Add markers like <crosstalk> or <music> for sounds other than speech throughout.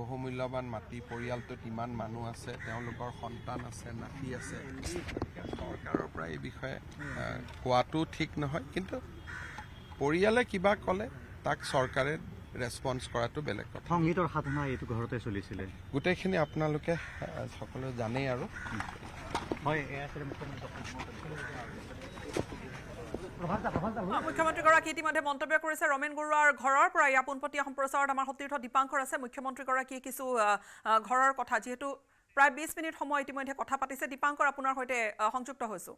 বহুমূল্যৱান মাটি পৰিয়ালটোত ইমান মানুহ আছে তেওঁলোকৰ সন্তান আছে নাতি আছে চৰকাৰৰ পৰা এই বিষয়ে কোৱাটো ঠিক নহয় কিন্তু পৰিয়ালে কিবা ক'লে তাক চৰকাৰে ৰেচপন্স কৰাটো বেলেগ কথা সংগীতৰ সাধনা এইটো ঘৰতে চলিছিলে গোটেইখিনি আপোনালোকে সকলোৱে জানেই আৰু হয় মুখ্যমন্ত্ৰীগৰাকী ইতিমধ্যে মন্তব্য কৰিছে ৰমেন বৰুৱাৰ ঘৰৰ পৰা ইয়াৰ পোনপটীয়া সম্প্ৰচাৰত আমাৰ সতীৰ্থ দীপাংকৰ আছে মুখ্যমন্ত্ৰীগৰাকীয়ে কিছু ঘৰৰ কথা যিহেতু প্ৰায় বিছ মিনিট সময় ইতিমধ্যে কথা পাতিছে দীপাংকৰ আপোনাৰ সৈতে সংযুক্ত হৈছো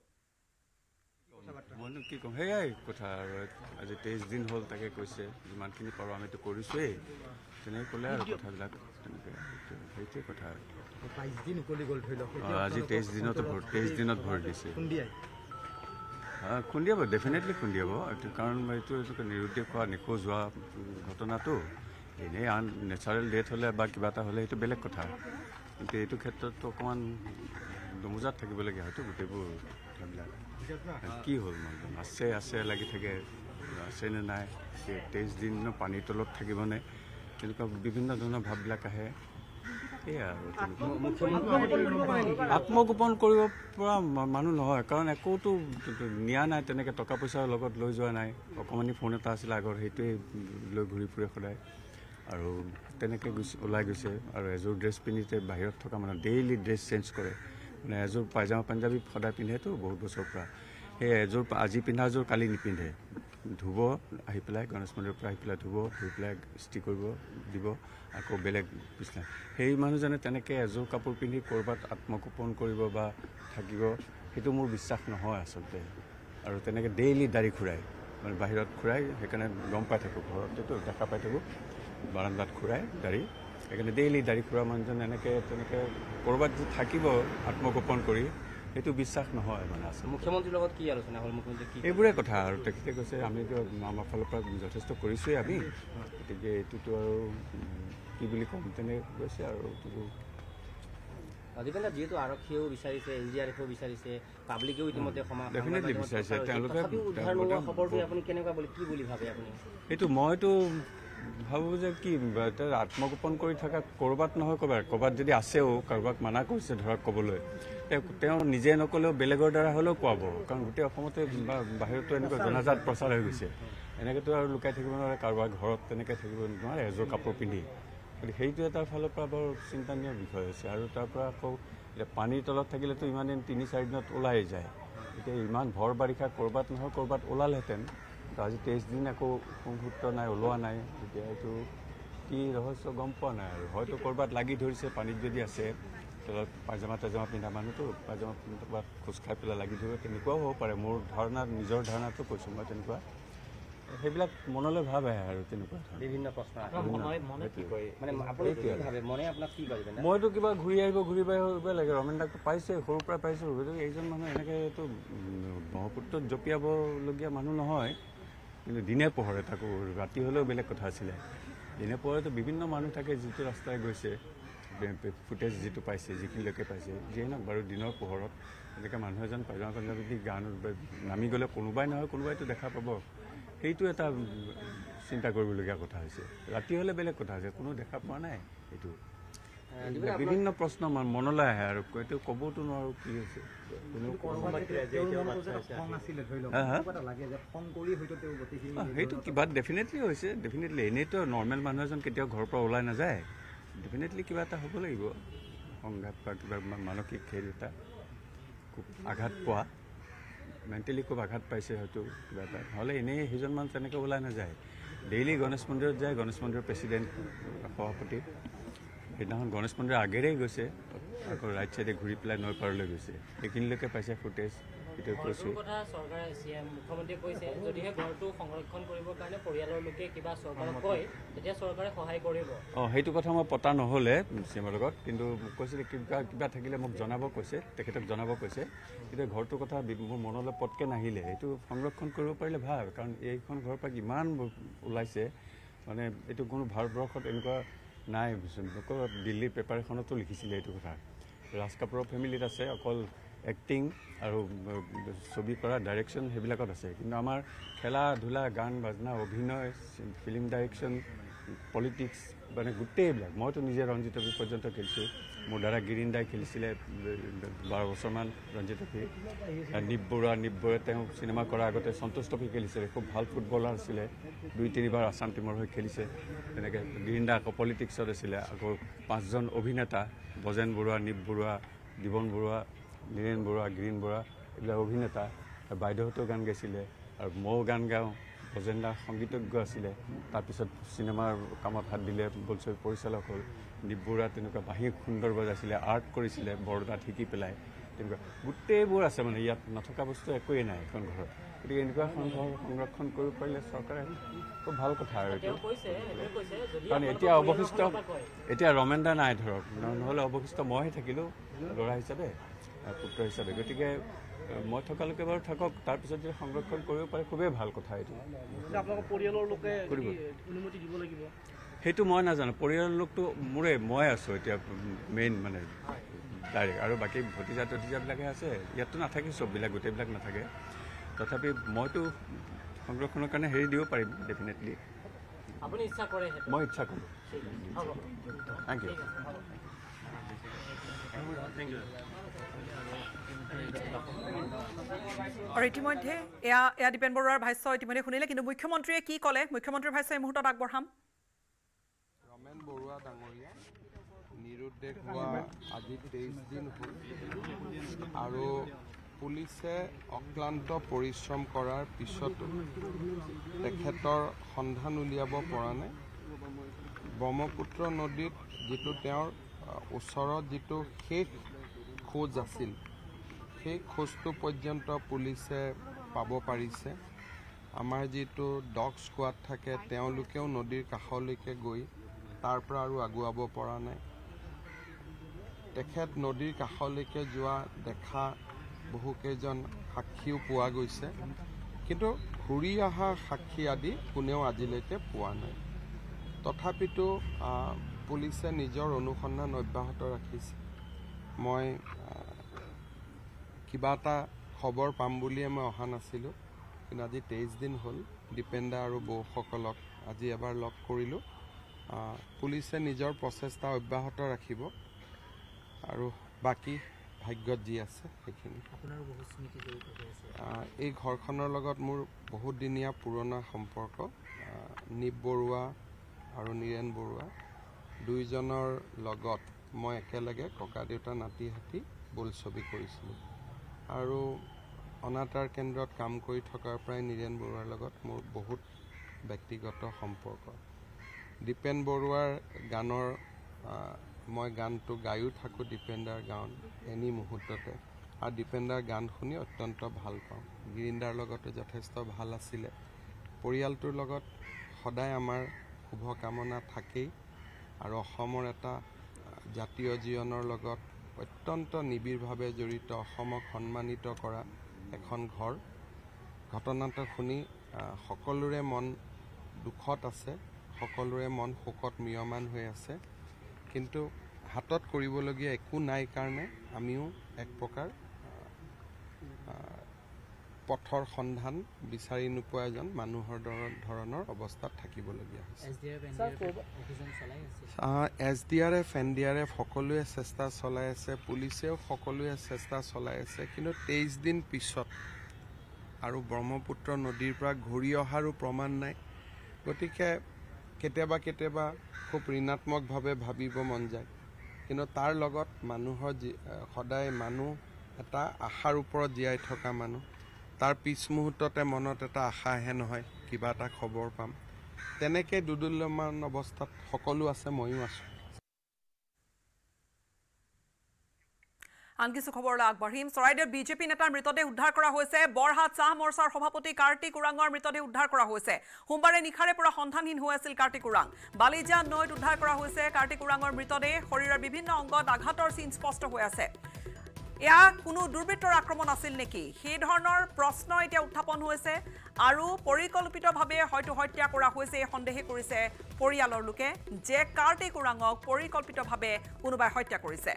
মই কি ক'ম সেয়াই কথা আৰু আজি তেইছ দিন হ'ল তাকে কৈছে যিমানখিনি পাৰোঁ আমিতো কৰিছোৱেই তেনেকৈ ক'লে আৰু কথাবিলাক তেনেকৈ সেইটোৱে কথা আৰু আজি তেইছ দিনত তেইছ দিনত ভৰি দিছে খুন্দিয়াব ডেফিনেটলি খুন্দিয়াব এইটো কাৰণ এইটো নিৰুদ্দেশ হোৱা নিখোজ হোৱা ঘটনাটো এনেই আন নেচাৰেল ডেথ হ'লে বা কিবা এটা হ'লে সেইটো বেলেগ কথা কিন্তু এইটো ক্ষেত্ৰত অকণমান দমোজাত থাকিবলগীয়া হয়তো গোটেইবোৰ কথাবিলাক কি হ'ল মানুহজন আছে আছে লাগি থাকে আছে নে নাই তেইছ দিন পানীৰ তলত থাকিবনে তেনেকুৱা বিভিন্ন ধৰণৰ ভাৱবিলাক আহে আত্মগোপন কৰিব পৰা মানুহ নহয় কাৰণ একোতো নিয়া নাই তেনেকৈ টকা পইচাৰ লগত লৈ যোৱা নাই অকণমানি ফোন এটা আছিলে আগৰ সেইটোৱে লৈ ঘূৰি ফুৰে সদায় আৰু তেনেকৈ গুচি ওলাই গৈছে আৰু এযোৰ ড্ৰেছ পিন্ধিতে বাহিৰত থকা মানুহ ডেইলি ড্ৰেছ চেঞ্জ কৰে মানে এযোৰ পাইজামা পাঞ্জাবী সদায় পিন্ধেতো বহুত বছৰৰ পৰা সেই এযোৰ আজি পিন্ধা এযোৰ কালি নিপিন্ধে ধুব আহি পেলাই গণেশ মন্দিৰৰ পৰা আহি পেলাই ধুব ধুই পেলাই ইস্ত্ৰি কৰিব দিব আকৌ বেলেগ পিছলে সেই মানুহজনে তেনেকৈ এযোৰ কাপোৰ পিন্ধি ক'ৰবাত আত্মগোপন কৰিব বা থাকিব সেইটো মোৰ বিশ্বাস নহয় আচলতে আৰু তেনেকৈ ডেইলি দাড়ি খুৰাই মানে বাহিৰত খুৰাই সেইকাৰণে গম পাই থাকোঁ ঘৰতেতো দেখা পাই থাকোঁ বাৰান্দাত খুৰাই দাড়ি সেইকাৰণে ডেইলি দাড়ি খুৰা মানুহজন এনেকৈ তেনেকৈ ক'ৰবাত থাকিব আত্মগোপন কৰি সেইটো বিশ্বাস নহয় মানে আচলতে মুখ্যমন্ত্ৰীৰ লগত কি আলোচনা হ'ল মুখ্যমন্ত্ৰী এইবোৰে কথা আৰু তেখেতে কৈছে আমিতো আমাৰ ফালৰ পৰা যথেষ্ট কৰিছোৱেই আমি গতিকে এইটোতো আৰু কি বুলি ক'ম তেনে কৈছে আৰু এইটোতো আজিকালি যিহেতু আৰক্ষীয়েও বিচাৰিছে এন জি আৰ পাব্লিকেও এইটো মইতো ভাবোঁ যে কি আত্মগোপন কৰি থকা ক'ৰবাত নহয় ক'ৰবাত ক'ৰবাত যদি আছেও কাৰোবাক মানা কৰিছে ধৰক ক'বলৈ তেওঁ নিজে নক'লেও বেলেগৰ দ্বাৰা হ'লেও কোৱাব কাৰণ গোটেই অসমতে বা বাহিৰতো এনেকুৱা জনাজাত প্ৰচাৰ হৈ গৈছে এনেকৈতো আৰু লুকাই থাকিব নোৱাৰে কাৰোবাৰ ঘৰত তেনেকৈ থাকিব নোৱাৰে এযোৰ কাপোৰ পিন্ধি গতিকে সেইটো এটাৰ ফালৰ পৰা বৰ চিন্তনীয় বিষয় হৈছে আৰু তাৰ পৰা আকৌ এতিয়া পানীৰ তলত থাকিলেতো ইমান দিন তিনি চাৰিদিনত ওলাই যায় এতিয়া ইমান ভৰ বাৰিষা ক'ৰবাত নহয় ক'ৰবাত ওলালহেঁতেন তো আজি তেইছ দিন একো সংসূত্ৰ নাই ওলোৱা নাই এতিয়া এইটো কি ৰহস্য গম পোৱা নাই আৰু হয়তো ক'ৰবাত লাগি ধৰিছে পানীত যদি আছে তলত পাইজামা তাইজামা পিন্ধা মানুহটো পাজামা ক'ৰবাত খোজ খাই পেলাই লাগি ধৰিব তেনেকুৱাও হ'ব পাৰে মোৰ ধাৰণা নিজৰ ধাৰণাটো কৈছোঁ মই তেনেকুৱা সেইবিলাক মনলৈ ভাৱ আহে আৰু তেনেকুৱা প্ৰশ্ন মইতো কিবা ঘূৰি আহিব ঘূৰি আহিব লাগে ৰমেন দাকটো পাইছে সৰুৰ পৰা পাইছোঁ এইজন মানুহ এনেকৈ এইটো ব্ৰহ্মপুত্ৰত জঁপিয়াবলগীয়া মানুহ নহয় কিন্তু দিনে পোহৰে তাকো ৰাতি হ'লেও বেলেগ কথা আছিলে দিনে পোহৰেতো বিভিন্ন মানুহ থাকে যিটো ৰাস্তাই গৈছে ফুটেজ যিটো পাইছে যিখিনিলৈকে পাইছে যিয়ে নহওক বাৰু দিনৰ পোহৰত এনেকৈ মানুহ এজন পাইজামা পাঞ্জাৱী দি গান নামি গ'লে কোনোবাই নহয় কোনোবাইতো দেখা পাব সেইটো এটা চিন্তা কৰিবলগীয়া কথা হৈছে ৰাতি হ'লে বেলেগ কথা হৈছে কোনো দেখা পোৱা নাই সেইটো বিভিন্ন প্ৰশ্ন মনলৈ আহে আৰু এইটো ক'বতো নোৱাৰো কি হৈছে সেইটো কিবা ডেফিনেটলি হৈছে ডেফিনেটলি এনেইতো নৰ্মেল মানুহ এজন কেতিয়াও ঘৰৰ পৰা ওলাই নাযায় ডেফিনেটলি কিবা এটা হ'ব লাগিব সংঘাত বা কিবা মানসিক খেল এটা খুব আঘাত পোৱা মেণ্টেলি খুব আঘাত পাইছে হয়তো কিবা এটা নহ'লে এনেই সেইজন মানুহ তেনেকৈ ওলাই নাযায় ডেইলি গণেশ মন্দিৰত যায় গণেশ মন্দিৰৰ প্ৰেচিডেণ্ট সভাপতি সেইদিনাখন গণেশ মন্দিৰ আগেৰেই গৈছে আকৌ ৰাইট ছাইডে ঘূৰি পেলাই নৈ পাৰলৈ গৈছে সেইখিনিলৈকে পাইছে ফুটেজ অঁ সেইটো কথা মই পতা নহ'লে চি এমৰ লগত কিন্তু মোক কৈছিলে কিবা কিবা থাকিলে মোক জনাব কৈছে তেখেতক জনাব কৈছে কিন্তু ঘৰটোৰ কথা মোৰ মনলৈ পটকৈ নাহিলে সেইটো সংৰক্ষণ কৰিব পাৰিলে ভাল কাৰণ এইখন ঘৰৰ পৰা ইমান ওলাইছে মানে এইটো কোনো ভাৰতবৰ্ষত এনেকুৱা নাই অকল দিল্লীৰ পেপাৰ এখনতো লিখিছিলে এইটো কথা ৰাজ কাপুৰৰ ফেমিলিত আছে অকল এক্টিং আৰু ছবি কৰা ডাইৰেকশ্যন সেইবিলাকত আছে কিন্তু আমাৰ খেলা ধূলা গান বাজনা অভিনয় ফিল্ম ডাইৰেকশ্যন পলিটিক্স মানে গোটেইবিলাক মইতো নিজে ৰঞ্জিত পৰ্যন্ত খেলিছোঁ মোৰ দাদা গিৰিণ দাই খেলিছিলে বাৰ বছৰমান ৰঞ্জিত ট্ৰফী নিপ বৰুৱা নিপ বৰুৱাই তেওঁ চিনেমা কৰাৰ আগতে সন্তোষ ট্ৰফী খেলিছিলে খুব ভাল ফুটবলাৰ আছিলে দুই তিনিবাৰ আছাম টীমৰ হৈ খেলিছে তেনেকৈ গিৰিণ দা আকৌ পলিটিক্সত আছিলে আকৌ পাঁচজন অভিনেতা বজেন বৰুৱা নিপ বৰুৱা দীৱন বৰুৱা নীৰেণ বৰুৱা গিৰিণ বৰুৱা এইবিলাক অভিনেতা বাইদেউহঁতেও গান গাইছিলে আৰু ময়ো গান গাওঁ ভজেন দা সংগীতজ্ঞ আছিলে তাৰপিছত চিনেমাৰ কামত হাত দিলে বলছবি পৰিচালক হ'ল দিব্যৰা তেনেকুৱা বাঁহী সুন্দৰ বজাইছিলে আৰ্ট কৰিছিলে বৰদাত শিকি পেলাই তেনেকুৱা গোটেইবোৰ আছে মানে ইয়াত নথকা বস্তু একোৱেই নাই এখন ঘৰত গতিকে এনেকুৱা এখন ঘৰ সংৰক্ষণ কৰিব পাৰিলে চৰকাৰে খুব ভাল কথা আৰু এইটো কাৰণ এতিয়া অৱশিষ্ট এতিয়া ৰমেন দা নাই ধৰক নহ'লে অৱশিষ্ট মইহে থাকিলোঁ ল'ৰা হিচাপে পুত্ৰ হিচাপে গতিকে মই থকালৈকে বাৰু থাকক তাৰপিছত যদি সংৰক্ষণ কৰিব পাৰে খুবেই ভাল কথা এইটো আপোনালোকৰ পৰিয়ালৰ লোকে অনুমতি দিব লাগিব সেইটো মই নাজানো পৰিয়ালৰ লোকটো মোৰে মই আছোঁ এতিয়া মেইন মানে ডাইৰেক্ট আৰু বাকী ভতিজা ততিজাবিলাকে আছে ইয়াততো নাথাকে চববিলাক গোটেইবিলাক নাথাকে তথাপি মইতো সংৰক্ষণৰ কাৰণে হেৰি দিব পাৰিম ডেফিনেটলি আপুনি ইচ্ছা কৰে মই ইচ্ছা কৰোঁ থেংক ইউ আৰু ইতিমধ্যে এয়া এয়া দীপেন বৰুৱাৰ ভাষ্য ইতিমধ্যে শুনিলে কিন্তু মুখ্যমন্ত্ৰীয়ে কি ক'লে মুখ্যমন্ত্ৰীৰ ভাষ্য এই মুহূৰ্তত আগবঢ়াম ৰমেন বৰুৱা ডাঙৰীয়া নিৰুদ্দেশ হোৱা আজি তেইছ দিন হ'ল আৰু পুলিচে অক্লান্ত পৰিশ্ৰম কৰাৰ পিছতো তেখেতৰ সন্ধান উলিয়াব পৰা নাই ব্ৰহ্মপুত্ৰ নদীত যিটো তেওঁৰ ওচৰত যিটো শেষ খোজ আছিল সেই খোজটো পৰ্যন্ত পুলিচে পাব পাৰিছে আমাৰ যিটো ডগ স্কোৱাড থাকে তেওঁলোকেও নদীৰ কাষলৈকে গৈ তাৰ পৰা আৰু আগুৱাব পৰা নাই তেখেত নদীৰ কাষলৈকে যোৱা দেখা বহুকেইজন সাক্ষীও পোৱা গৈছে কিন্তু ঘূৰি অহা সাক্ষী আদি কোনেও আজিলৈকে পোৱা নাই তথাপিতো পুলিচে নিজৰ অনুসন্ধান অব্যাহত ৰাখিছে মই কিবা এটা খবৰ পাম বুলিয়ে মই অহা নাছিলোঁ কিন্তু আজি তেইছ দিন হ'ল দীপেন্দা আৰু বৌসকলক আজি এবাৰ লগ কৰিলোঁ পুলিচে নিজৰ প্ৰচেষ্টা অব্যাহত ৰাখিব আৰু বাকী ভাগ্যত যি আছে সেইখিনি এই ঘৰখনৰ লগত মোৰ বহুত দিনীয়া পুৰণা সম্পৰ্ক নীপ বৰুৱা আৰু নীৰেণ বৰুৱা দুইজনৰ লগত মই একেলগে ককা দেউতা নাতি হাতী বোলছবি কৰিছিলোঁ আৰু অনাতাঁৰ কেন্দ্ৰত কাম কৰি থকাৰ পৰাই নীৰেণ বৰুৱাৰ লগত মোৰ বহুত ব্যক্তিগত সম্পৰ্ক দীপেন বৰুৱাৰ গানৰ মই গানটো গায়ো থাকোঁ দীপেন্দাৰ গান এনি মুহূৰ্ততে আৰু দীপেন্দাৰ গান শুনি অত্যন্ত ভাল পাওঁ গিৰিন্দাৰ লগতো যথেষ্ট ভাল আছিলে পৰিয়ালটোৰ লগত সদায় আমাৰ শুভকামনা থাকেই আৰু অসমৰ এটা জাতীয় জীৱনৰ লগত অত্যন্ত নিবিড়ভাৱে জড়িত অসমক সন্মানিত কৰা এখন ঘৰ ঘটনাটো শুনি সকলোৰে মন দুখত আছে সকলোৰে মন শোকত মিয়মান হৈ আছে কিন্তু হাতত কৰিবলগীয়া একো নাই কাৰণে আমিও এক প্ৰকাৰ পথৰ সন্ধান বিচাৰি নোপোৱা এজন মানুহৰ ধৰণৰ অৱস্থাত থাকিবলগীয়া হৈছে S D R F N D R F সকলোৱে চেষ্টা চলাই আছে পুলিচেও সকলোৱে চেষ্টা চলাই আছে কিন্তু তেইছ দিন পিছত আৰু ব্ৰহ্মপুত্ৰ নদীৰ পৰা ঘূৰি অহাৰো প্ৰমাণ নাই গতিকে কেতিয়াবা কেতিয়াবা খুব ঋণাত্মকভাৱে ভাবিব মন যায় কিন্তু তাৰ লগত মানুহৰ সদায় মানুহ এটা আশাৰ ওপৰত জীয়াই থকা মানুহ তাৰ পিছমুহূৰ্ততে মনত এটা আশা আহে নহয় কিবা এটা খবৰ পাম তেনেকৈ দুদুল্যমান অৱস্থাত সকলো আছে ময়ো আছোঁ আন কিছু খবৰলৈ আগবাঢ়িম চৰাইদেউত বিজেপি নেতাৰ মৃতদেহ উদ্ধাৰ কৰা হৈছে বৰহাট চাহ মৰ্চাৰ সভাপতি কাৰ্তিক ওৰাঙৰ মৃতদেহ উদ্ধাৰ কৰা হৈছে সোমবাৰে নিশাৰে পৰা সন্ধানহীন হৈ আছিল কাৰ্তিক ওৰাং বালিজান নৈত উদ্ধাৰ কৰা হৈছে কাৰ্তিক ওৰাঙৰ মৃতদেহ শৰীৰৰ বিভিন্ন অংগত আঘাতৰ চিন স্পষ্ট হৈ আছে এয়া কোনো দুৰ্বৃত্তৰ আক্ৰমণ আছিল নেকি সেই ধৰণৰ প্ৰশ্ন এতিয়া উত্থাপন হৈছে আৰু পৰিকল্পিতভাৱে হয়তো হত্যা কৰা হৈছে এই সন্দেহে কৰিছে পৰিয়ালৰ লোকে যে কাৰ্তিক ওৰাঙক পৰিকল্পিতভাৱে কোনোবাই হত্যা কৰিছে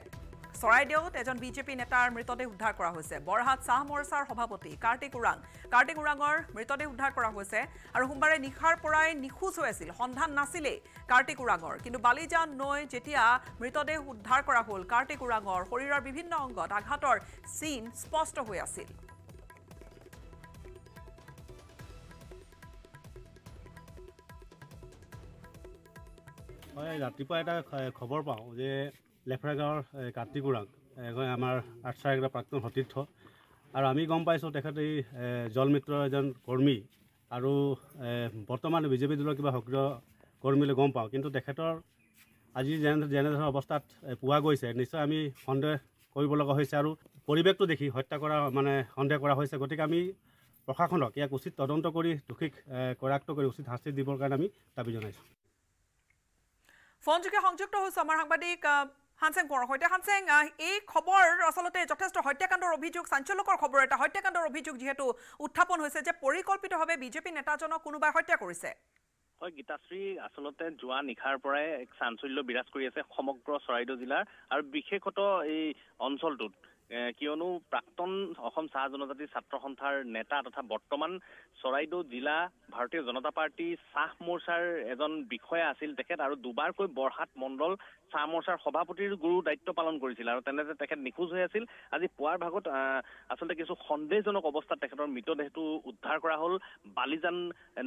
চৰাইদেউত এজন বিজেপি নেতাৰ মৃতদেহ উদ্ধাৰ কৰা হৈছে বৰহাট চাহ মৰ্চাৰ সভাপতি কাৰ্তিক ওৰাং কাৰ্তিক ওৰাঙৰ মৃতদেহ উদ্ধাৰ কৰা হৈছে আৰু সোমবাৰে নিশাৰ পৰাই নিখোজ হৈ আছিল সন্ধান নাছিলেই কাৰ্তিক ওৰাঙৰ কিন্তু বালিজান নৈ যেতিয়া মৃতদেহ উদ্ধাৰ কৰা হ'ল কাৰ্তিক ওৰাঙৰ শৰীৰৰ বিভিন্ন অংগত আঘাতৰ চিন স্পষ্ট হৈ আছিল মই ৰাতিপুৱা এটা খবৰ পাওঁ যে লেফেৰা গাঁৱৰ কাতিগুৰাক এজন আমাৰ আৰ্চাৰ এটা প্ৰাক্তন সতীৰ্থ আৰু আমি গম পাইছোঁ তেখেত এই মিত্ৰৰ এজন কৰ্মী আৰু বৰ্তমান বি জে পি দলৰ কিবা সক্ৰিয় কৰ্মী বুলি গম পাওঁ কিন্তু তেখেতৰ আজি যেনে যেনেধৰণৰ অৱস্থাত পোৱা গৈছে নিশ্চয় আমি সন্দেহ কৰিব লগা হৈছে আৰু পৰিৱেশটো দেখি হত্যা কৰা মানে সন্দেহ কৰা হৈছে গতিকে আমি প্ৰশাসনক ইয়াক উচিত তদন্ত কৰি দোষীক কৰাক্ত কৰি উচিত শাস্তি দিবৰ কাৰণে আমি দাবী জনাইছোঁ ফোনযোগে সংযুক্ত হৈছোঁ আমাৰ সাংবাদিক হানচেং কোঁৱৰৰ সৈতে হানচেং এই খবৰ আচলতে যথেষ্ট হত্যাকাণ্ডৰ অভিযোগ চাঞ্চল্যকৰ খবৰ এটা হত্যাকাণ্ডৰ অভিযোগ যিহেতু উত্থাপন হৈছে যে পৰিকল্পিতভাৱে বিজেপি নেতাজনক কোনোবাই হত্যা কৰিছে হয় গীতাশ্ৰী আচলতে যোৱা নিশাৰ পৰাই এক চাঞ্চল্য বিৰাজ কৰি আছে সমগ্ৰ চৰাইদেউ জিলাৰ আৰু বিশেষত এই অঞ্চলটোত কিয়নো প্ৰাক্তন অসম চাহ জনজাতি ছাত্ৰ সন্থাৰ নেতা তথা বৰ্তমান চৰাইদেউ জিলা ভাৰতীয় জনতা পাৰ্টি চাহ মৰ্চাৰ এজন বিষয়া আছিল তেখেত আৰু দুবাৰকৈ বৰহাট মণ্ডল চাহ মৰ্চাৰ সভাপতিৰ গুৰু দায়িত্ব পালন কৰিছিল আৰু তেনেদৰে তেখেত নিখোজ হৈ আছিল আজি পুৱাৰ ভাগত আচলতে কিছু সন্দেহজনক অৱস্থাত তেখেতৰ মৃতদেহটো উদ্ধাৰ কৰা হ'ল বালিজান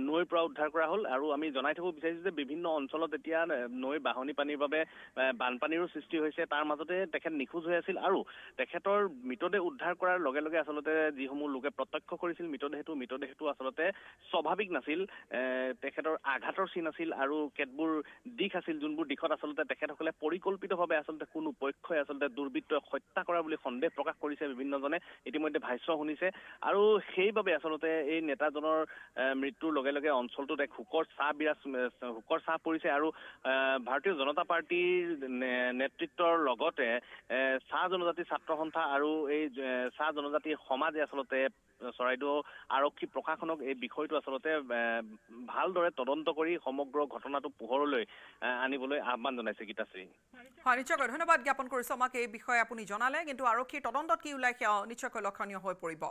নৈৰ পৰা উদ্ধাৰ কৰা হ'ল আৰু আমি জনাই থ'ব বিচাৰিছো যে বিভিন্ন অঞ্চলত এতিয়া নৈ বাহনি পানীৰ বাবে বানপানীৰো সৃষ্টি হৈছে তাৰ মাজতে তেখেত নিখোজ হৈ আছিল আৰু তেখেতৰ মৃতদেহ উদ্ধাৰ কৰাৰ লগে লগে আচলতে যিসমূহ লোকে প্ৰত্যক্ষ কৰিছিল মৃতদেহটো মৃতদেহটো আচলতে স্বাভাৱিক নাছিল তেখেতৰ আঘাতৰ চিন আছিল আৰু কেতবোৰ দিশ আছিল যোনবোৰ দিশত আচলতে তেখেতসকলে পৰিকল্পিতভাৱে আচলতে কোনো পক্ষই আচলতে দুৰ্বৃত্তক হত্যা কৰা বুলি সন্দেহ প্ৰকাশ কৰিছে বিভিন্নজনে ইতিমধ্যে ভাষ্য শুনিছে আৰু সেইবাবে আচলতে এই নেতাজনৰ মৃত্যুৰ লগে লগে অঞ্চলটোত এক শোকৰ চাহ বিৰাজ শোকৰ চাহ পৰিছে আৰু ভাৰতীয় জনতা পাৰ্টীৰ নেতৃত্বৰ লগতে চাহ জনজাতি ছাত্ৰ সন্থা আৰু এই চাহ জনজাতি সমাজে আচলতে চৰাইদেউ আৰক্ষী প্ৰশাসনক এই বিষয়টো আচলতে ভালদৰে তদন্ত কৰি সমগ্ৰ ঘটনাটো পোহৰলৈ আনিবলৈ আহ্বান জনাইছে গীতাশ্ৰী হয় নিশ্চয়কৈ ধন্যবাদ জ্ঞাপন কৰিছোঁ আমাক এই বিষয়ে আপুনি জনালে কিন্তু আৰক্ষীৰ তদন্তত কি ওলাই সেয়া নিশ্চয়কৈ লক্ষণীয় হৈ পৰিব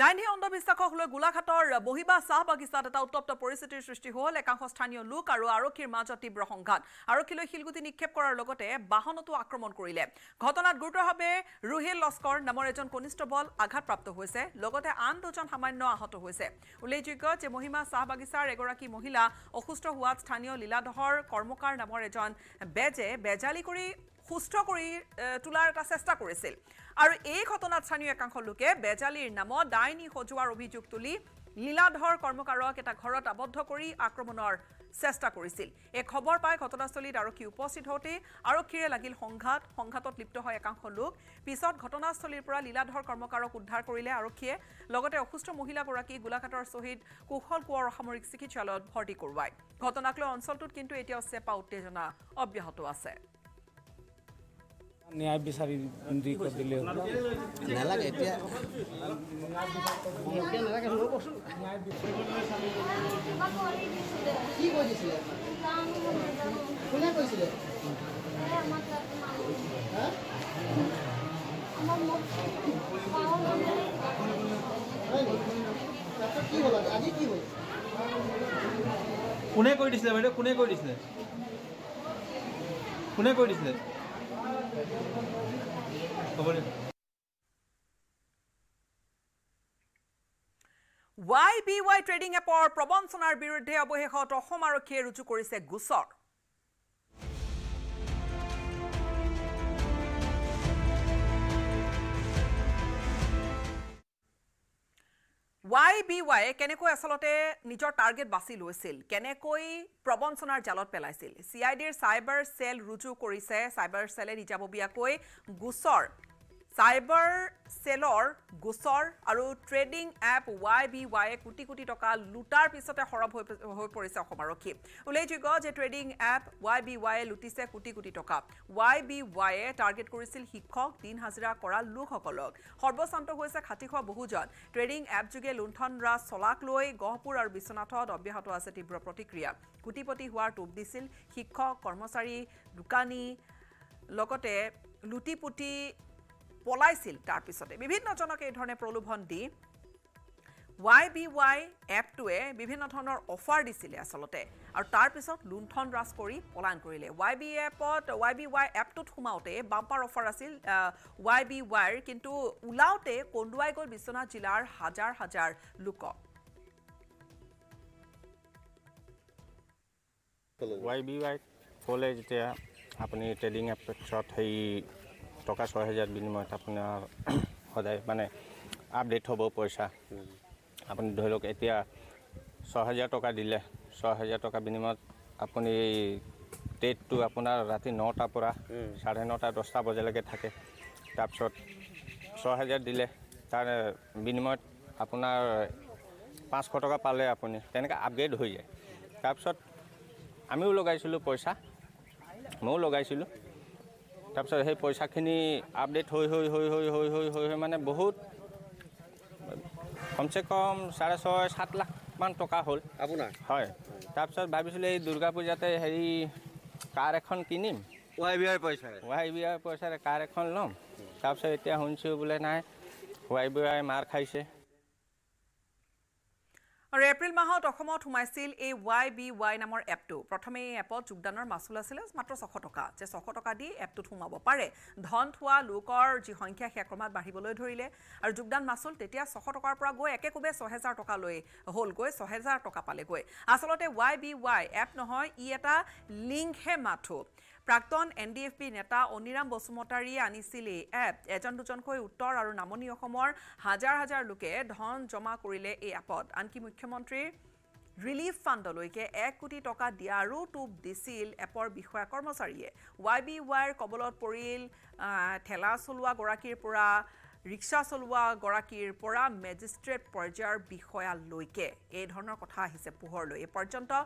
দাইন্ধি অন্ধবিশ্বাসক লৈ গোলাঘাটৰ বহি বা চাহ বাগিচাত এটা উত্তপ্ত পৰিস্থিতিৰ সৃষ্টি হ'ল একাংশ স্থানীয় লোক আৰু আৰক্ষীৰ মাজত তীব্ৰ সংঘাত আৰক্ষীলৈ শিলগুটি নিক্ষেপ কৰাৰ লগতে বাহনতো আক্ৰমণ কৰিলে ঘটনাত গুৰুতৰভাৱে ৰোহিল লস্কৰ নামৰ এজন কনিষ্টবল আঘাতপ্ৰাপ্ত হৈছে লগতে আন দুজন সামান্য আহত হৈছে উল্লেখযোগ্য যে মহিমা চাহ বাগিচাৰ এগৰাকী মহিলা অসুস্থ হোৱাত স্থানীয় লীলাদহৰ কৰ্মকাৰ নামৰ এজন বেজে বেজালি কৰি সুস্থ কৰি তোলাৰ এটা চেষ্টা কৰিছিল আৰু এই ঘটনাত স্থানীয় একাংশ লোকে বেজালিৰ নামত ডাইনী সজোৱাৰ অভিযোগ তুলি লীলাধৰ কৰ্মকাৰক এটা ঘৰত আবদ্ধ কৰি আক্ৰমণৰ চেষ্টা কৰিছিল এই খবৰ পাই ঘটনাস্থলীত আৰক্ষী উপস্থিত হওঁতেই আৰক্ষীৰে লাগিল সংঘাত সংঘাতত লিপ্ত হয় একাংশ লোক পিছত ঘটনাস্থলীৰ পৰা লীলাধৰ কৰ্মকাৰক উদ্ধাৰ কৰিলে আৰক্ষীয়ে লগতে অসুস্থ মহিলাগৰাকী গোলাঘাটৰ শ্বহীদ কুশল কোঁৱৰ অসামৰিক চিকিৎসালয়ত ভৰ্তি কৰোৱায় ঘটনাক লৈ অঞ্চলটোত কিন্তু এতিয়াও চেপা উত্তেজনা অব্যাহত আছে ন্যায় বিচাৰি দি দিলে নালাগে এতিয়া কোনে কৈ দিছিলে বাইদেউ কোনে কৈ দিছিলে কোনে কৈ দিছিলে ৱাই বি ৱাই ট্ৰেডিং এপৰ প্ৰৱঞ্চনাৰ বিৰুদ্ধে অৱশেষত অসম আৰক্ষীয়ে ৰুজু কৰিছে গোচৰ ৱাই বি ৱাইয়ে কেনেকৈ আচলতে নিজৰ টাৰ্গেট বাছি লৈছিল কেনেকৈ প্ৰবঞ্চনাৰ জালত পেলাইছিল চি আই ডিৰ চাইবাৰ চেল ৰুজু কৰিছে চাইবাৰ চেলে নিজাববীয়াকৈ গোচৰ চাইবাৰ চেলৰ গোচৰ আৰু ট্ৰেডিং এপ ৱাই বি ৱাইয়ে কোটি কোটি টকা লুটাৰ পিছতে সৰব হৈ হৈ পৰিছে অসম আৰক্ষী উল্লেখযোগ্য যে ট্ৰেডিং এপ ৱাই বি ৱাইয়ে লুটিছে কোটি কোটি টকা ৱাই বি ৱাইয়ে টাৰ্গেট কৰিছিল শিক্ষক দিন হাজিৰা কৰা লোকসকলক সৰ্বচান্ত হৈছে খাটি খোৱা বহুজন ট্ৰেডিং এপ যোগে লুণ্ঠন ৰাজ চলাক লৈ গহপুৰ আৰু বিশ্বনাথত অব্যাহত আছে তীব্ৰ প্ৰতিক্ৰিয়া কোটিপতি হোৱাৰ টোপ দিছিল শিক্ষক কৰ্মচাৰী দোকানী লগতে লুটি পলাইছিল তাৰ তাৰপিছতে বিভিন্নজনক এইধৰণে প্ৰলোভন দি ৱাই বি ৱাই এপটোৱে বিভিন্ন ধৰণৰ অফাৰ দিছিলে আচলতে আৰু তাৰপিছত লুণ্ঠন ৰাজ কৰি পলায়ন কৰিলে ৱাই বি এপত ৱাই বি ৱাই এপটোত সোমাওঁতে বাম্পাৰ অফাৰ আছিল ৱাই বি ৱাইৰ কিন্তু ওলাওঁতে কন্দুৱাই গ'ল বিশ্বনাথ জিলাৰ হাজাৰ হাজাৰ লোকক ৱাই বি ৱাই ক'লে যেতিয়া আপুনি ট্ৰেডিং এপছত সেই টকা ছয় হেজাৰ বিনিময়ত আপোনাৰ <clears throat> সদায় মানে আপডেট হ'ব পইচা আপুনি ধৰি লওক এতিয়া ছয় হেজাৰ টকা দিলে ছয় হেজাৰ টকা বিনিময়ত আপুনি ডেটটো আপোনাৰ ৰাতি নটাৰ পৰা চাৰে নটা দহটা বজালৈকে থাকে তাৰপিছত ছয় হেজাৰ দিলে তাৰ বিনিময়ত আপোনাৰ পাঁচশ টকা পালে আপুনি তেনেকৈ আপগ্ৰেড হৈ যায় তাৰপিছত আমিও লগাইছিলোঁ পইচা ময়ো লগাইছিলোঁ তাৰপিছত সেই পইচাখিনি আপডেট হৈ হৈ হৈ হৈ হৈ হৈ হৈ হৈ মানে বহুত কমচে কম চাৰে ছয় সাত লাখমান টকা হ'ল আপোনাৰ হয় তাৰপিছত ভাবিছিলোঁ এই দুৰ্গা পূজাতে হেৰি কাৰ এখন কিনিম ৱাই বি আইৰ পইচাৰে ৱাই বি আইৰ পইচাৰে কাৰ এখন ল'ম তাৰপিছত এতিয়া শুনিছোঁ বোলে নাই ৱাই বি আই মাৰ খাইছে আৰু এপ্ৰিল মাহত অসমত সোমাইছিল এই ৱাই বি ৱাই নামৰ এপটো প্ৰথমে এই এপত যোগদানৰ মাচুল আছিলে মাত্ৰ ছশ টকা যে ছশ টকা দি এপটোত সোমাব পাৰে ধন থোৱা লোকৰ যি সংখ্যা সেয়া ক্ৰমাৎ বাঢ়িবলৈ ধৰিলে আৰু যোগদান মাচুল তেতিয়া ছশ টকাৰ পৰা গৈ একেকোবে ছহেজাৰ টকালৈ হ'লগৈ ছহেজাৰ টকা পালেগৈ আচলতে ৱাই বি ৱাই এপ নহয় ই এটা লিংকহে মাথো প্ৰাক্তন এন ডি এফ পি নেতা অনিৰাম বসুমতাৰীয়ে আনিছিলেই এপ এজন দুজনকৈ উত্তৰ আৰু নামনি অসমৰ হাজাৰ হাজাৰ লোকে ধন জমা কৰিলে এই এপত আনকি মুখ্যমন্ত্ৰীৰ ৰিলিফ ফাণ্ডলৈকে এক কোটি টকা দিয়াৰো টোপ দিছিল এপৰ বিষয়া কৰ্মচাৰীয়ে ৱাই বি ৱাইৰ কবলত পৰিল ঠেলা চলোৱা গৰাকীৰ পৰা ৰিক্সা চলোৱা গৰাকীৰ পৰা মেজিষ্ট্ৰেট পৰ্যায়ৰ বিষয়ালৈকে এই ধৰণৰ কথা আহিছে পোহৰলৈ এই পৰ্যন্ত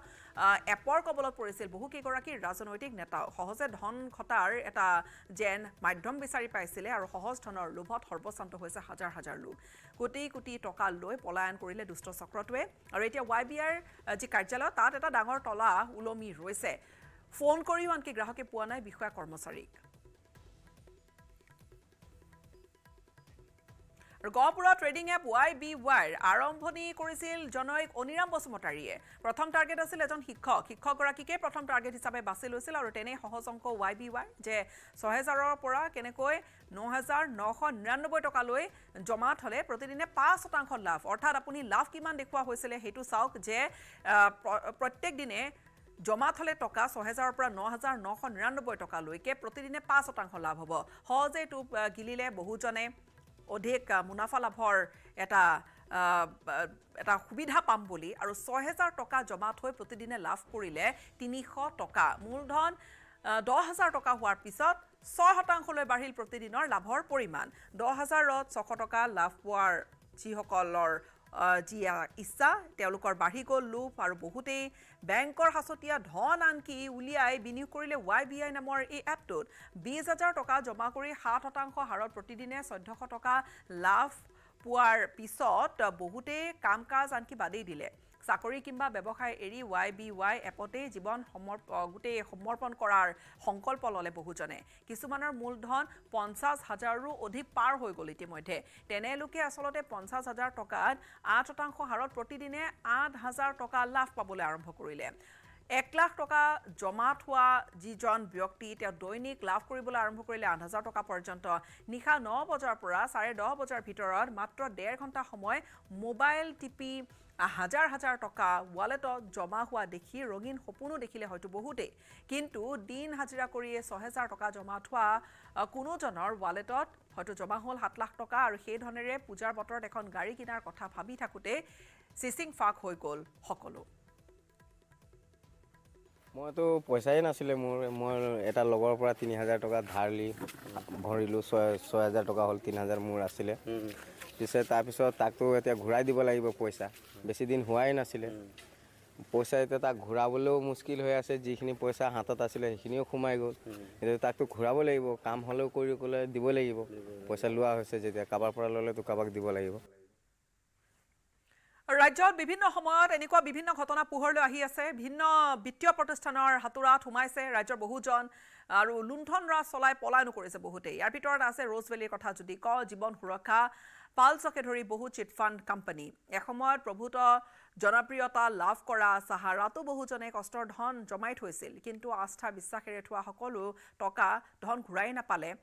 এপৰ কবলত পৰিছিল বহুকেইগৰাকী ৰাজনৈতিক নেতাও সহজে ধন খটাৰ এটা যেন মাধ্যম বিচাৰি পাইছিলে আৰু সহজ ধনৰ লোভত সৰ্বশান্ত হৈছে হাজাৰ হাজাৰ লোক কোটি কোটি টকা লৈ পলায়ন কৰিলে দুষ্ট চক্ৰটোৱে আৰু এতিয়া ৱাই বি আইৰ যি কাৰ্যালয় তাত এটা ডাঙৰ তলা ওলমি ৰৈছে ফোন কৰিও আনকি গ্ৰাহকে পোৱা নাই বিষয়া কৰ্মচাৰীক গহপুৰৰ ট্ৰেডিং এপ ৱাই বি ৱাইৰ আৰম্ভণি কৰিছিল জনৈক অনিৰাম বসুমতাৰীয়ে প্ৰথম টাৰ্গেট আছিল এজন শিক্ষক শিক্ষকগৰাকীকে প্ৰথম টাৰ্গেট হিচাপে বাছি লৈছিল আৰু তেনেই সহজ অংক ৱাই বি ৱাই যে ছহেজাৰৰ পৰা কেনেকৈ ন হাজাৰ নশ নিৰান্নব্বৈ টকালৈ জমা থলে প্ৰতিদিনে পাঁচ শতাংশ লাভ অৰ্থাৎ আপুনি লাভ কিমান দেখুওৱা হৈছিলে সেইটো চাওক যে প্ৰত্যেকদিনে জমা থলে টকা ছহেজাৰৰ পৰা ন হাজাৰ নশ নিৰান্নব্বৈ টকালৈকে প্ৰতিদিনে পাঁচ শতাংশ লাভ হ'ব সহজে এইটো গিলিলে বহুজনে অধিক মুনাফা লাভৰ এটা এটা সুবিধা পাম বুলি আৰু ছহেজাৰ টকা জমা থৈ প্ৰতিদিনে লাভ কৰিলে তিনিশ টকা মূলধন দহ হাজাৰ টকা হোৱাৰ পিছত ছয় শতাংশলৈ বাঢ়িল প্ৰতিদিনৰ লাভৰ পৰিমাণ দহ হাজাৰত ছশ টকা লাভ পোৱাৰ যিসকলৰ যি ইচ্ছা তেওঁলোকৰ বাঢ়ি গ'ল লোভ আৰু বহুতেই বেংকৰ সাঁচতীয়া ধন আনকি উলিয়াই বিনিয়োগ কৰিলে ৱাই বি আই নামৰ এই এপটোত বিছ হাজাৰ টকা জমা কৰি সাত শতাংশ হাৰত প্ৰতিদিনে চৈধ্যশ টকা লাভ পোৱাৰ পিছত বহুতেই কাম কাজ আনকি বাদেই দিলে চাকৰি কিম্বা ব্যৱসায় এৰি ৱাই বি ৱাই এপতেই জীৱন সমৰ্ গোটেই সমৰ্পণ কৰাৰ সংকল্প ল'লে বহুজনে কিছুমানৰ মূলধন পঞ্চাছ হাজাৰৰো অধিক পাৰ হৈ গ'ল ইতিমধ্যে তেনেলোকে আচলতে পঞ্চাছ হাজাৰ টকাত আঠ শতাংশ হাৰত প্ৰতিদিনে আঠ হাজাৰ টকা লাভ পাবলৈ আৰম্ভ কৰিলে এক লাখ টকা জমা থোৱা যিজন ব্যক্তি তেওঁ দৈনিক লাভ কৰিবলৈ আৰম্ভ কৰিলে আঠ হাজাৰ টকা পৰ্যন্ত নিশা ন বজাৰ পৰা চাৰে দহ বজাৰ ভিতৰত মাত্ৰ ডেৰ ঘণ্টা সময় মোবাইল টিপি হাজাৰ হাজাৰ টকা ৱালেটত জমা হোৱা দেখি ৰঙীন সপোনো দেখিলে হয়তো বহুতেই কিন্তু দিন হাজিৰা কৰিয়ে ছহেজাৰ টকা জমা থোৱা কোনোজনৰ ৱালেটত হয়তো জমা হ'ল সাত লাখ টকা আৰু সেইধৰণেৰে পূজাৰ বতৰত এখন গাড়ী কিনাৰ কথা ভাবি থাকোঁতে চিচিং ফাক হৈ গ'ল সকলো মইতো পইচাই নাছিলে মোৰ মই এটা লগৰ পৰা তিনি হাজাৰ টকা ধাৰলি ভৰিলোঁ ছয় ছয় হাজাৰ টকা হ'ল তিনি হাজাৰ মোৰ আছিলে পিছে তাৰপিছত তাকতো এতিয়া ঘূৰাই দিব লাগিব পইচা বেছিদিন হোৱাই নাছিলে পইচা এতিয়া তাক ঘূৰাবলৈও মুস্কিল হৈ আছে যিখিনি পইচা হাতত আছিলে সেইখিনিও সোমাই গ'ল এতিয়া তাকতো ঘূৰাব লাগিব কাম হ'লেও কৰি ক'লে দিব লাগিব পইচা লোৱা হৈছে যেতিয়া কাৰোবাৰ পৰা ল'লেতো কাৰোবাক দিব লাগিব ৰাজ্যত বিভিন্ন সময়ত এনেকুৱা বিভিন্ন ঘটনা পোহৰলৈ আহি আছে ভিন্ন বিত্তীয় প্ৰতিষ্ঠানৰ হাতোৰাত সোমাইছে ৰাজ্যৰ বহুজন আৰু লুণ্ঠন ৰাজ চলাই পলায়নো কৰিছে বহুতেই ইয়াৰ ভিতৰত আছে ৰোজ ভেলীৰ কথা যদি কওঁ জীৱন সুৰক্ষা পালছকে ধৰি বহু চিট ফাণ্ড কোম্পানী এসময়ত প্ৰভূত জনপ্ৰিয়তা লাভ কৰা চাহাৰাতো বহুজনে কষ্টৰ ধন জমাই থৈছিল কিন্তু আস্থা বিশ্বাসেৰে থোৱা সকলো টকা ধন ঘূৰাই নাপালে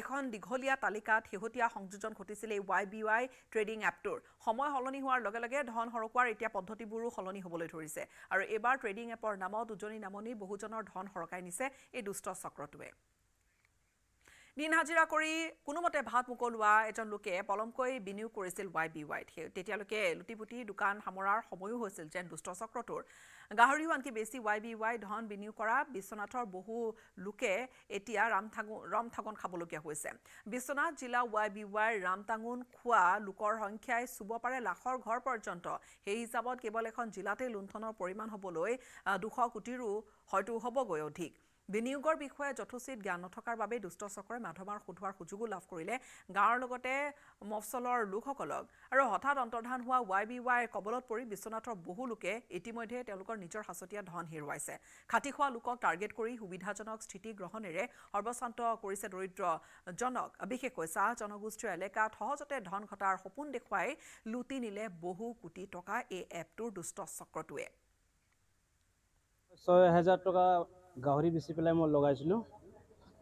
এখন দীঘলীয়া তালিকাত শেহতীয়া সংযোজন ঘটিছিল এই ৱাই বি ৱাই ট্ৰেডিং এপটোৰ সময় সলনি হোৱাৰ লগে লগে ধন সৰকোৱাৰ এতিয়া পদ্ধতিবোৰো সলনি হ'বলৈ ধৰিছে আৰু এইবাৰ ট্ৰেডিং এপৰ নামত উজনি নামনি বহুজনৰ ধন সৰকাই নিছে এই দুষ্ট চক্ৰটোৱে দিন হাজিৰা কৰি কোনোমতে ভাত মোকলোৱা এজন লোকে পলমকৈ বিনিয়োগ কৰিছিল ৱাই বি ৱাইত তেতিয়ালৈকে লুটি পুতি দোকান সামৰাৰ সময়ো হৈছিল যেন দুষ্টচক্ৰটোৰ গাহৰিও আনকি বেছি ৱাই বি ৱাই ধন বিনিয়োগ কৰা বিশ্বনাথৰ বহু লোকে এতিয়া ৰাম ৰামথাগন খাবলগীয়া হৈছে বিশ্বনাথ জিলা ৱাই বি ৱাইৰ ৰামটাঙোন খোৱা লোকৰ সংখ্যাই চুব পাৰে লাখৰ ঘৰ পৰ্যন্ত সেই হিচাপত কেৱল এখন জিলাতে লুণ্ঠনৰ পৰিমাণ হ'বলৈ দুশ কোটিৰো হয়তো হ'বগৈ অধিক বিনিয়োগৰ বিষয়ে যথোচিত জ্ঞান নথকাৰ বাবে দুষ্টচক্ৰে মাধমাৰ সোধোৱাৰ সুযোগো লাভ কৰিলে গাঁৱৰ লগতে মফচলৰ লোকসকলক আৰু হঠাৎ অন্তৰ্ধান হোৱা ৱাই বি ৱাইৰ কবলত পৰি বিশ্বনাথৰ বহু লোকে ইতিমধ্যে তেওঁলোকৰ নিজৰ হাঁচতীয়া ধন হেৰুৱাইছে খাটি খোৱা লোকক টাৰ্গেট কৰি সুবিধাজনক স্থিতি গ্ৰহণেৰে সৰ্বশান্ত কৰিছে দৰিদ্ৰজনক বিশেষকৈ চাহ জনগোষ্ঠীৰ এলেকাত সহজতে ধন ঘটাৰ সপোন দেখুৱাই লুটি নিলে বহু কোটি টকা এই এপটোৰ দুষ্টচক্ৰটোৱে ছয় হেজাৰ টকা গাহৰি বেচি পেলাই মই লগাইছিলোঁ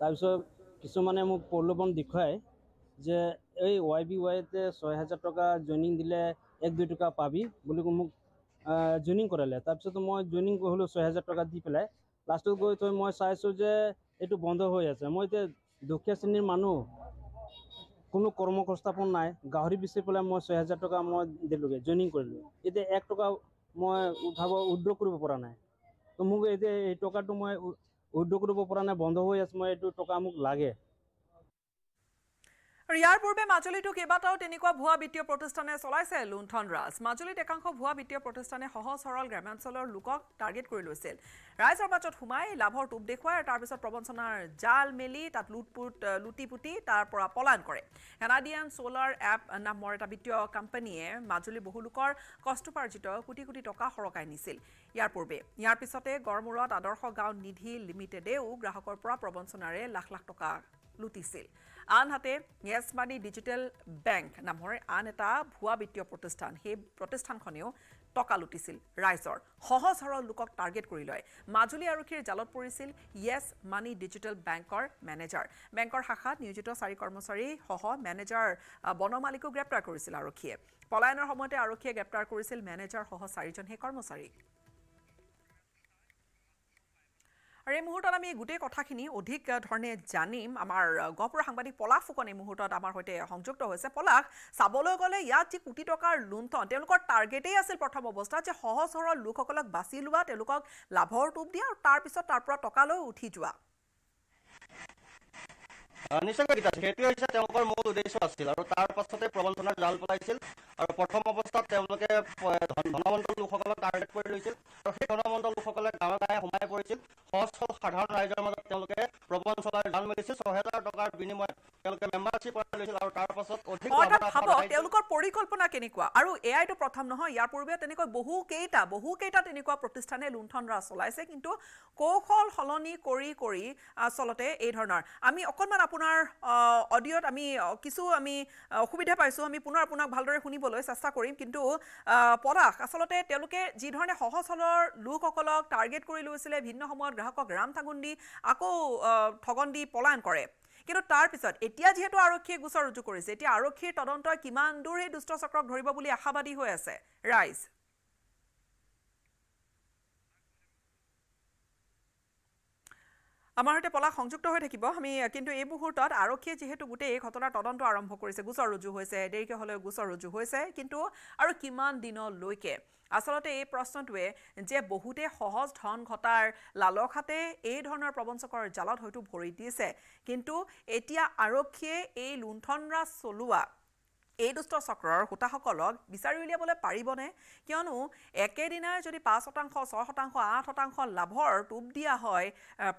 তাৰপিছত কিছুমানে মোক প্ৰলোভন দেখুৱাই যে এই ৱাই বি ৱাইতে ছয় হাজাৰ টকা জইনিং দিলে এক দুই টকা পাবি বুলি মোক জইনিং কৰালে তাৰপিছত মই জইনিং হ'লোঁ ছয় হাজাৰ টকা দি পেলাই লাষ্টত গৈ থৈ মই চাইছোঁ যে এইটো বন্ধ হৈ আছে মই এতিয়া দুখীয়া শ্ৰেণীৰ মানুহ কোনো কৰ্মসংস্থাপন নাই গাহৰি বেচি পেলাই মই ছয় হাজাৰ টকা মই দিলোঁগৈ জইনিং কৰিলোঁ এতিয়া এক টকা মই উঠাব উদ্ৰহ কৰিব পৰা নাই মোক এতিয়া এই টকাটো মই উদ্যোগ কৰিব পৰা নাই বন্ধ হৈ আছে মই এইটো টকা মোক লাগে ইয়াৰ পূৰ্বে মাজুলীতো কেইবাটাও তেনেকুৱা ভুৱা বিত্তীয় প্ৰতিষ্ঠানে চলাইছে লুণ্ঠনৰাজ মাজুলীত একাংশ ভুৱা বিত্তীয় প্ৰতিষ্ঠানে সহজ সৰল গ্ৰাম্যাঞ্চলৰ লোকক টাৰ্গেট কৰি লৈছিল ৰাইজৰ মাজত সোমাই লাভৰ টোপ দেখুৱাই আৰু তাৰপিছত প্ৰবঞ্চনাৰ জাল মেলি তাত লুটপুট লুটি পুতি তাৰ পৰা পলায়ন কৰে কেনাডিয়ান চ'লাৰ এপ নামৰ এটা বিত্তীয় কোম্পানীয়ে মাজুলীৰ বহু লোকৰ কষ্টোপাৰ্জিত কোটি কোটি টকা সৰকাই নিছিল ইয়াৰ পূৰ্বে ইয়াৰ পিছতে গড়মূৰত আদৰ্শ গাঁও নিধি লিমিটেডেও গ্ৰাহকৰ পৰা প্ৰবঞ্চনাৰে লাখ লাখ টকা লুটিছিল আনহাতে য়েছ মানি ডিজিটেল বেংক নামৰ আন এটা ভুৱা বিত্তীয় প্ৰতিষ্ঠান সেই প্ৰতিষ্ঠানখনেও টকা লুটিছিল ৰাইজৰ সহজ সৰল লোকক টাৰ্গেট কৰি লয় মাজুলী আৰক্ষীৰ জালত পৰিছিল য়েছ মানি ডিজিটেল বেংকৰ মেনেজাৰ বেংকৰ শাখাত নিয়োজিত চাৰি কৰ্মচাৰীসহ মেনেজাৰ বনমালিকো গ্ৰেপ্তাৰ কৰিছিল আৰক্ষীয়ে পলায়নৰ সময়তে আৰক্ষীয়ে গ্ৰেপ্তাৰ কৰিছিল মেনেজাৰসহ চাৰিজন সেই কৰ্মচাৰীক আৰু এই মুহূৰ্তত আমি গোটেই কথাখিনি অধিক ধৰণে জানিম আমাৰ গহপুৰ সাংবাদিক পলাশ ফুকন এই মুহূৰ্তত আমাৰ সৈতে সংযুক্ত হৈছে পলাশ চাবলৈ গ'লে ইয়াত যি কোটি টকাৰ লুণ্ঠন তেওঁলোকৰ টাৰ্গেটেই আছিল প্ৰথম অৱস্থাত যে সহজ সৰল লোকসকলক বাছি লোৱা তেওঁলোকক লাভৰ টোপ দিয়া আৰু তাৰপিছত তাৰ পৰা টকালৈ উঠি যোৱা নিশ্চয়কৈ গীতা সেইটোৱে হৈছে তেওঁলোকৰ মূল উদ্দেশ্য আছিল আৰু তাৰ পাছতে প্ৰবঞ্চনাৰ জাল পেলাইছিল আৰু প্ৰথম অৱস্থাত তেওঁলোকে ধনমন্ত লোকসকলক টাৰ্গেট কৰি লৈছিল আৰু সেই ধনমন্ত লোকসকলে গাঁৱে গাঁৱে সোমাই পৰিছিল সহজ সৰল সাধাৰণ ৰাইজৰ মাজত তেওঁলোকে প্ৰবঞ্চনাৰ জাল মেলিছিল ছহেজাৰ টকাৰ বিনিময়ত তেওঁলোকে মেম্বাৰশ্বিপ লৈছিল আৰু তাৰ পাছত অধিক তেওঁলোকৰ পৰিকল্পনা কেনেকুৱা আৰু এয়াইতো প্ৰথম নহয় ইয়াৰ পূৰ্বে তেনেকৈ বহুকেইটা বহুকেইটা তেনেকুৱা প্ৰতিষ্ঠানে লুণ্ঠন ৰাজ চলাইছে কিন্তু কৌশল সলনি কৰি কৰি আচলতে এই ধৰণৰ আমি অকণমান আপোনাৰ অডিঅ'ত আমি কিছু আমি অসুবিধা পাইছোঁ আমি পুনৰ আপোনাক ভালদৰে শুনিবলৈ চেষ্টা কৰিম কিন্তু পদাশ আচলতে তেওঁলোকে যিধৰণে সহজ সলৰ লোকসকলক টাৰ্গেট কৰি লৈছিলে ভিন্ন সময়ত গ্ৰাহকক ৰাম ঠাগুন দি আকৌ ঠগন দি পলায়ন কৰে কিন্তু তাৰপিছত এতিয়া যিহেতু আৰক্ষীয়ে গোচৰ ৰুজু কৰিছে এতিয়া আৰক্ষীৰ তদন্তই কিমান দূৰ এই দুষ্টচক্ৰক ধৰিব বুলি আশাবাদী হৈ আছে ৰাইজ আমাৰ সৈতে পলা সংযুক্ত হৈ থাকিব আমি কিন্তু এই মুহূৰ্তত আৰক্ষীয়ে যিহেতু গোটেই এই ঘটনাৰ তদন্ত আৰম্ভ কৰিছে গোচৰ ৰুজু হৈছে দেৰিকৈ হ'লেও গোচৰ ৰুজু হৈছে কিন্তু আৰু কিমান দিনলৈকে আচলতে এই প্ৰশ্নটোৱে যে বহুতে সহজ ধন ঘটাৰ লালসাতে এই ধৰণৰ প্ৰবঞ্চকৰ জালত হয়তো ভৰি দিছে কিন্তু এতিয়া আৰক্ষীয়ে এই লুণ্ঠনৰাজ চলোৱা এই দুষ্ট চক্ৰৰ সূতাসকলক বিচাৰি উলিয়াবলৈ পাৰিবনে কিয়নো একেদিনাই যদি পাঁচ শতাংশ ছয় শতাংশ আঠ শতাংশ লাভৰ টোপ দিয়া হয়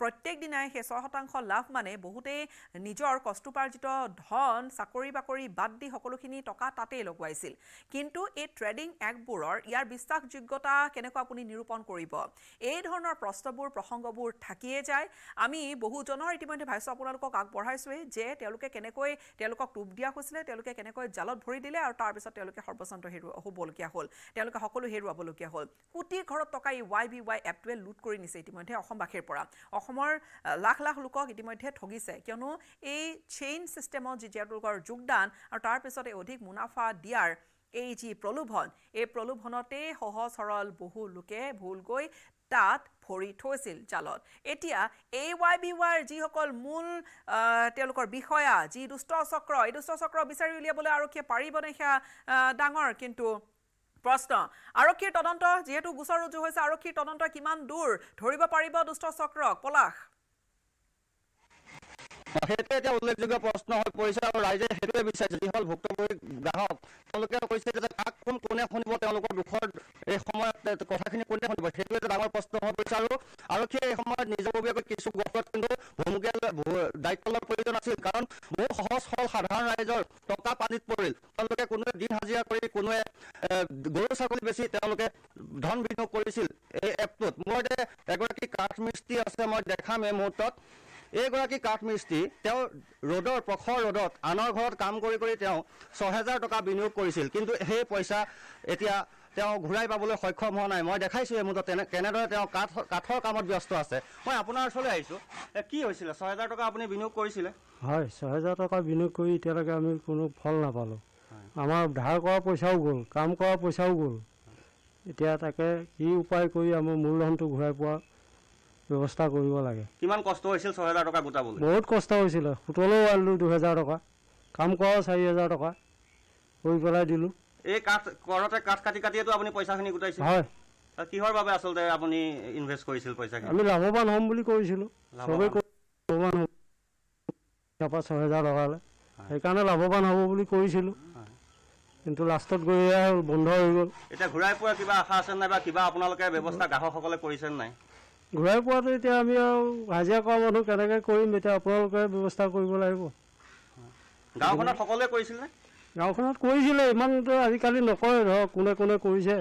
প্ৰত্যেক দিনাই সেই ছয় শতাংশ লাভ মানে বহুতেই নিজৰ কষ্টোপাৰ্জিত ধন চাকৰি বাকৰি বাদ দি সকলোখিনি টকা তাতেই লগোৱাইছিল কিন্তু এই ট্ৰেডিং এপবোৰৰ ইয়াৰ বিশ্বাসযোগ্যতা কেনেকুৱা আপুনি নিৰূপণ কৰিব এই ধৰণৰ প্ৰশ্নবোৰ প্ৰসংগবোৰ থাকিয়ে যায় আমি বহুজনৰ ইতিমধ্যে ভাবিছোঁ আপোনালোকক আগবঢ়াইছোঁৱেই যে তেওঁলোকে কেনেকৈ তেওঁলোকক টোপ দিয়া হৈছিলে তেওঁলোকে কেনেকৈ জাল জালত ভৰি দিলে আৰু তাৰপিছত তেওঁলোকে সৰ্বচন্ত হেৰুৱা হ'বলগীয়া হ'ল তেওঁলোকে সকলো হেৰুৱাবলগীয়া হ'ল কোটি ঘৰত টকা এই ৱাই বি ৱাই এপটোৱে লুট কৰি নিছে ইতিমধ্যে অসমবাসীৰ পৰা অসমৰ লাখ লাখ লোকক ইতিমধ্যে ঠগিছে কিয়নো এই চেইন ছিষ্টেমত যি তেওঁলোকৰ যোগদান আৰু তাৰপিছত এই অধিক মুনাফা দিয়াৰ এই যি প্ৰলোভন এই প্ৰলোভনতেই সহজ সৰল বহু লোকে ভুলকৈ তাত ভৰি থৈছিল জালত এতিয়া এ ৱাই বি ৱাইৰ যিসকল মূল তেওঁলোকৰ বিষয়া যি দুষ্ট চক্ৰ এই দুষ্ট চক্ৰ বিচাৰি উলিয়াবলৈ আৰক্ষীয়ে পাৰিবনে সেয়া ডাঙৰ কিন্তু প্ৰশ্ন আৰক্ষীৰ তদন্ত যিহেতু গোচৰ ৰুজু হৈছে আৰক্ষীৰ তদন্ত কিমান দূৰ ধৰিব পাৰিব দুষ্ট দুষ্টচক্ৰক পলাশ সেইটো এটা উল্লেখযোগ্য প্ৰশ্ন হৈ পৰিছে আৰু ৰাইজে সেইটোৱে বিচাৰিছে যিসকল ভুক্তভোগী গ্ৰাহক তেওঁলোকে কৈছে যে কাক কোন কোনে শুনিব তেওঁলোকৰ দুখৰ এই সময়ত কথাখিনি কোনে শুনিব সেইটো এটা ডাঙৰ প্ৰশ্ন হৈ পৰিছে আৰু আৰক্ষীয়ে এই সময়ত নিজাববীয়াকৈ কিছু গোটত কিন্তু ভূমিকা দায়িত্ব লোৱাৰ প্ৰয়োজন আছিল কাৰণ বহু সহজ সৰল সাধাৰণ ৰাইজৰ টকা পানীত পৰিল তেওঁলোকে কোনোৱে দিন হাজিৰা কৰি কোনোৱে গৰু ছাগলী বেচি তেওঁলোকে ধন বিনিয়োগ কৰিছিল এই এপটোত মোৰ এগৰাকী কাঠ মিস্ত্ৰী আছে মই দেখাম এই মুহূৰ্তত এইগৰাকী কাঠমিস্ত্ৰী তেওঁ ৰ'দৰ প্ৰখৰ ৰ'দত আনৰ ঘৰত কাম কৰি কৰি তেওঁ ছহেজাৰ টকা বিনিয়োগ কৰিছিল কিন্তু সেই পইচা এতিয়া তেওঁ ঘূৰাই পাবলৈ সক্ষম হোৱা নাই মই দেখাইছোঁ এই মুঠত তেনে কেনেদৰে তেওঁ কাঠ কাঠৰ কামত ব্যস্ত আছে মই আপোনাৰ ওচৰলৈ আহিছোঁ কি হৈছিলে ছহেজাৰ টকা আপুনি বিনিয়োগ কৰিছিলে হয় ছহেজাৰ টকা বিনিয়োগ কৰি এতিয়ালৈকে আমি কোনো ফল নাপালোঁ আমাৰ ধাৰ কৰা পইচাও গ'ল কাম কৰা পইচাও গ'ল এতিয়া তাকে কি উপায় কৰি আমাৰ মূলধনটো ঘূৰাই পোৱা ব্যৱস্থা কৰিব লাগে কিমান কষ্ট হৈছিল ছহেজাৰ টকা গোটাবলৈ বহুত কষ্ট হৈছিল সুতলো আনিলোঁ দুহেজাৰ টকা কাম কৰাও চাৰি হেজাৰ টকা কৰি পেলাই দিলোঁ এই কাঠ কৰোতে কাঠ কাটি কাটিয়েতো আপুনি পইচাখিনি গোটাইছিল হয় কিহৰ বাবে আচলতে আপুনি ইনভেষ্ট কৰিছিল পইচাখিনি আমি লাভৱান হ'ম বুলি কৰিছিলোঁ চবেই লাভৱান হ'ম তাৰপৰা ছহেজাৰ লগালে সেইকাৰণে লাভৱান হ'ব বুলি কৰিছিলোঁ কিন্তু লাষ্টত গৈ বন্ধ হৈ গ'ল এতিয়া ঘূৰাই পোৱা কিবা আশা আছে নাই বা কিবা আপোনালোকে ব্যৱস্থা গ্ৰাহকসকলে কৰিছে নাই ঘূৰাই পোৱাটো এতিয়া আমি আৰু হাজিৰা কৰা মানুহ কেনেকৈ কৰিম এতিয়া আপোনালোকে ব্যৱস্থা কৰিব লাগিব গাঁওখনত কৰিছিলে গাঁওখনত আজিকালি নকৰে ধৰক কোনে কোনে কৰিছে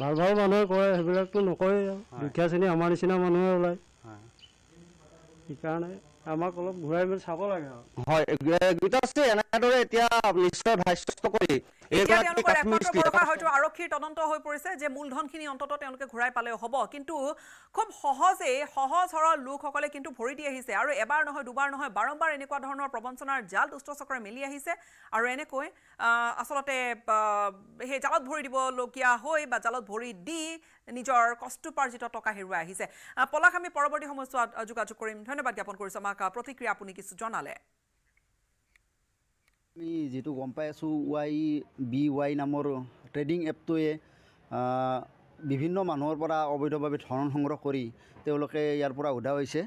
ভাল ভাল মানুহে কৰে সেইবিলাকতো নকৰে দুখীয়া শ্ৰেণী আমাৰ নিচিনা মানুহে ওলায় সেইকাৰণে আমাক অলপ ঘূৰাই মেলি চাব লাগে আৰু হয় এনেদৰে এতিয়া নিশ্চয় ভাস্যস্ত কৰি এতিয়া তেওঁলোকৰ এফৰ্টৰ ফালৰ পৰা হয়তো আৰক্ষীৰ তদন্ত হৈ পৰিছে যে মূলধনখিনি অন্তত তেওঁলোকে ঘূৰাই পালেও হ'ব কিন্তু খুব সহজেই সহজ সৰল লোকসকলে কিন্তু ভৰি দি আহিছে আৰু এবাৰ নহয় দুবাৰ নহয় বাৰম্বাৰ এনেকুৱা ধৰণৰ প্ৰবঞ্চনাৰ জাল দুষ্টচক্ৰে মেলি আহিছে আৰু এনেকৈ আচলতে সেই জালত ভৰি দিবলগীয়া হৈ বা জালত ভৰি দি নিজৰ কষ্টোপাৰ্জিত টকা হেৰুৱাই আহিছে পলাক আমি পৰৱৰ্তী সময়ছোৱাত যোগাযোগ কৰিম ধন্যবাদ জ্ঞাপন কৰিছোঁ আমাক প্ৰতিক্ৰিয়া আপুনি কিছু জনালে আমি যিটো গম পাই আছোঁ ৱাই বি ৱাই নামৰ ট্ৰেডিং এপটোৱে বিভিন্ন মানুহৰ পৰা অবৈধভাৱে ধন সংগ্ৰহ কৰি তেওঁলোকে ইয়াৰ পৰা সোধা হৈছে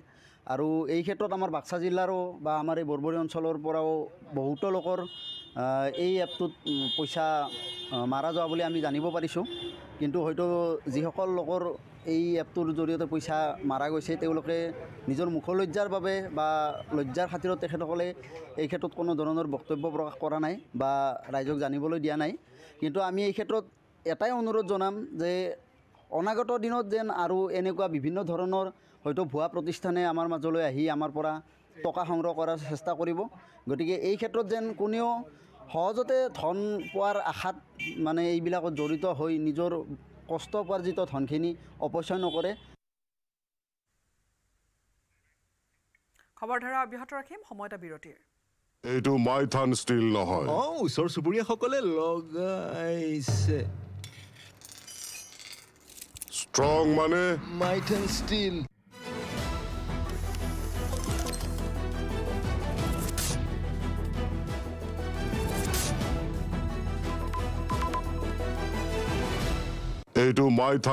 আৰু এই ক্ষেত্ৰত আমাৰ বাক্সা জিলাৰো বা আমাৰ এই বৰবৰী অঞ্চলৰ পৰাও বহুতো লোকৰ এই এপটোত পইচা মাৰা যোৱা বুলি আমি জানিব পাৰিছোঁ কিন্তু হয়তো যিসকল লোকৰ এই এপটোৰ জৰিয়তে পইচা মাৰা গৈছে তেওঁলোকে নিজৰ মুখ লজ্জাৰ বাবে বা লজ্জাৰ খাতিৰত তেখেতসকলে এই ক্ষেত্ৰত কোনো ধৰণৰ বক্তব্য প্ৰকাশ কৰা নাই বা ৰাইজক জানিবলৈ দিয়া নাই কিন্তু আমি এই ক্ষেত্ৰত এটাই অনুৰোধ জনাম যে অনাগত দিনত যেন আৰু এনেকুৱা বিভিন্ন ধৰণৰ হয়তো ভুৱা প্ৰতিষ্ঠানে আমাৰ মাজলৈ আহি আমাৰ পৰা টকা সংগ্ৰহ কৰাৰ চেষ্টা কৰিব গতিকে এই ক্ষেত্ৰত যেন কোনেও সহজতে ধন পোৱাৰ আশাত মানে এইবিলাকত জড়িত হৈ নিজৰ কষ্ট উপাৰ্জিত ধনখিনি অপচয় নকৰে খবৰধাৰা অব্যাহত ৰাখিম সময় বিৰতিৰ এইটো মাইথান ষ্টীল নহয় অঁ ওচৰ চুবুৰীয়াসকলে লগাইছে do my time.